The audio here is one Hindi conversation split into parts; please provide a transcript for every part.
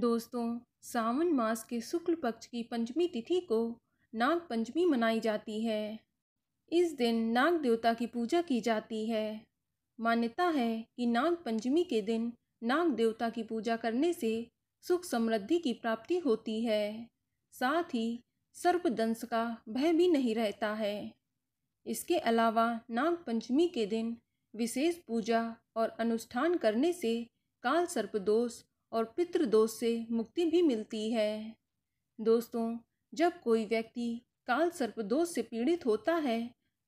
दोस्तों सावन मास के शुक्ल पक्ष की पंचमी तिथि को नाग पंचमी मनाई जाती है इस दिन नाग देवता की पूजा की जाती है मान्यता है कि नाग पंचमी के दिन नाग देवता की पूजा करने से सुख समृद्धि की प्राप्ति होती है साथ ही सर्पदंश का भय भी नहीं रहता है इसके अलावा नाग पंचमी के दिन विशेष पूजा और अनुष्ठान करने से काल सर्पदोष और पितृदोष से मुक्ति भी मिलती है दोस्तों जब कोई व्यक्ति काल सर्प दोष से पीड़ित होता है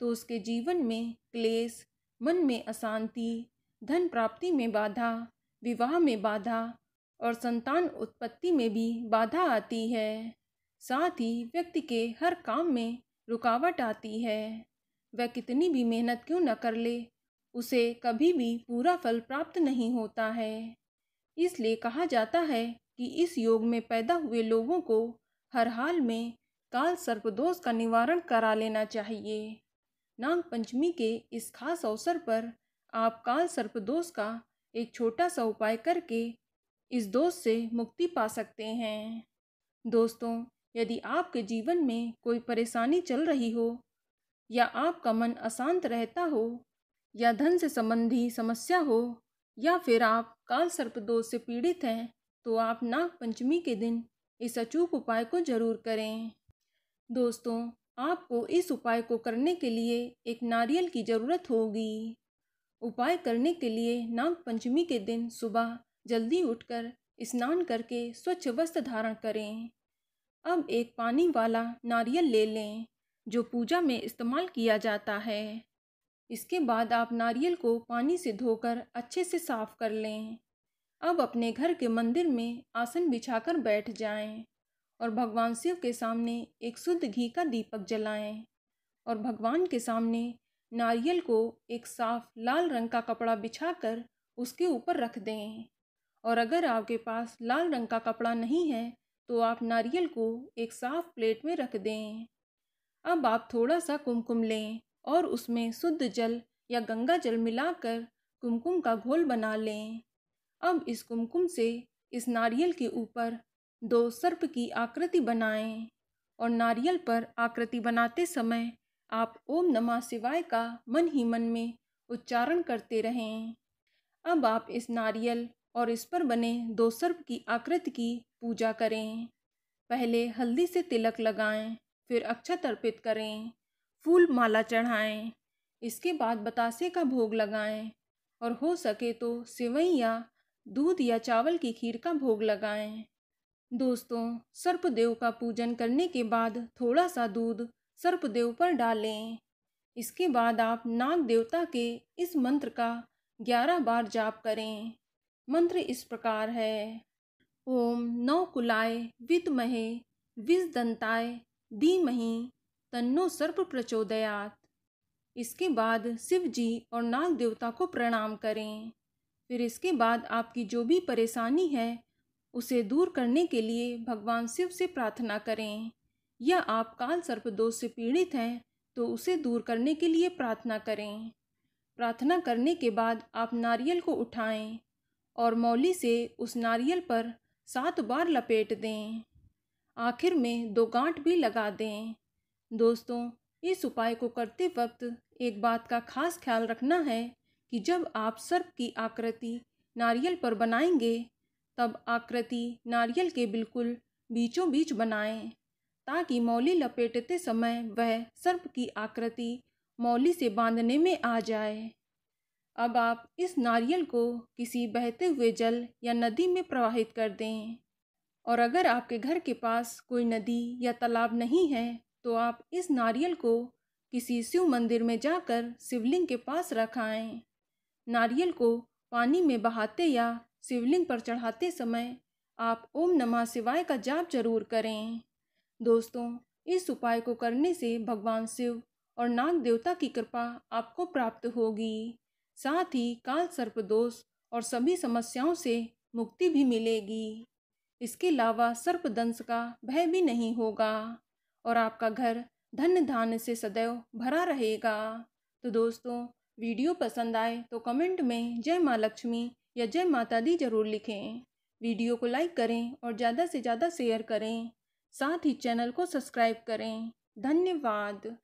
तो उसके जीवन में क्लेश मन में अशांति धन प्राप्ति में बाधा विवाह में बाधा और संतान उत्पत्ति में भी बाधा आती है साथ ही व्यक्ति के हर काम में रुकावट आती है वह कितनी भी मेहनत क्यों न कर ले उसे कभी भी पूरा फल प्राप्त नहीं होता है इसलिए कहा जाता है कि इस योग में पैदा हुए लोगों को हर हाल में काल सर्पदोष का निवारण करा लेना चाहिए नाग पंचमी के इस खास अवसर पर आप काल सर्पदोष का एक छोटा सा उपाय करके इस दोष से मुक्ति पा सकते हैं दोस्तों यदि आपके जीवन में कोई परेशानी चल रही हो या आपका मन अशांत रहता हो या धन से संबंधी समस्या हो या फिर आप काल दोष से पीड़ित हैं तो आप नाग पंचमी के दिन इस अचूक उपाय को जरूर करें दोस्तों आपको इस उपाय को करने के लिए एक नारियल की ज़रूरत होगी उपाय करने के लिए नाग पंचमी के दिन सुबह जल्दी उठकर स्नान करके स्वच्छ वस्त्र धारण करें अब एक पानी वाला नारियल ले लें जो पूजा में इस्तेमाल किया जाता है इसके बाद आप नारियल को पानी से धोकर अच्छे से साफ कर लें अब अपने घर के मंदिर में आसन बिछाकर बैठ जाएं और भगवान शिव के सामने एक शुद्ध घी का दीपक जलाएं और भगवान के सामने नारियल को एक साफ लाल रंग का कपड़ा बिछाकर उसके ऊपर रख दें और अगर आपके पास लाल रंग का कपड़ा नहीं है तो आप नारियल को एक साफ प्लेट में रख दें अब आप थोड़ा सा कुमकुम लें और उसमें शुद्ध जल या गंगा जल मिलाकर कुमकुम का घोल बना लें अब इस कुमकुम से इस नारियल के ऊपर दो सर्प की आकृति बनाएं और नारियल पर आकृति बनाते समय आप ओम नमः शिवाय का मन ही मन में उच्चारण करते रहें अब आप इस नारियल और इस पर बने दो सर्प की आकृति की पूजा करें पहले हल्दी से तिलक लगाएं फिर अक्षत अर्पित करें फूल माला चढ़ाएं इसके बाद बतासे का भोग लगाएं और हो सके तो सेवैया या दूध या चावल की खीर का भोग लगाएं दोस्तों सर्पदेव का पूजन करने के बाद थोड़ा सा दूध सर्पदेव पर डालें इसके बाद आप नाग देवता के इस मंत्र का ग्यारह बार जाप करें मंत्र इस प्रकार है ओम नौ कुलाय विदमहे दंताय धीमहि तन्नो सर्प प्रचोदयात इसके बाद शिव जी और नाग देवता को प्रणाम करें फिर इसके बाद आपकी जो भी परेशानी है उसे दूर करने के लिए भगवान शिव से प्रार्थना करें या आप काल सर्प दोष से पीड़ित हैं तो उसे दूर करने के लिए प्रार्थना करें प्रार्थना करने के बाद आप नारियल को उठाएं और मौली से उस नारियल पर सात बार लपेट दें आखिर में दो गांठ भी लगा दें दोस्तों इस उपाय को करते वक्त एक बात का खास ख्याल रखना है कि जब आप सर्प की आकृति नारियल पर बनाएंगे तब आकृति नारियल के बिल्कुल बीचों बीच बनाएं ताकि मौली लपेटते समय वह सर्प की आकृति मौली से बांधने में आ जाए अब आप इस नारियल को किसी बहते हुए जल या नदी में प्रवाहित कर दें और अगर आपके घर के पास कोई नदी या तालाब नहीं है तो आप इस नारियल को किसी शिव मंदिर में जाकर शिवलिंग के पास रखाएं नारियल को पानी में बहाते या शिवलिंग पर चढ़ाते समय आप ओम नमः शिवाय का जाप जरूर करें दोस्तों इस उपाय को करने से भगवान शिव और नाग देवता की कृपा आपको प्राप्त होगी साथ ही काल सर्प दोष और सभी समस्याओं से मुक्ति भी मिलेगी इसके अलावा सर्पदंश का भय भी नहीं होगा और आपका घर धन धान से सदैव भरा रहेगा तो दोस्तों वीडियो पसंद आए तो कमेंट में जय माँ लक्ष्मी या जय माता दी जरूर लिखें वीडियो को लाइक करें और ज़्यादा से ज़्यादा शेयर करें साथ ही चैनल को सब्सक्राइब करें धन्यवाद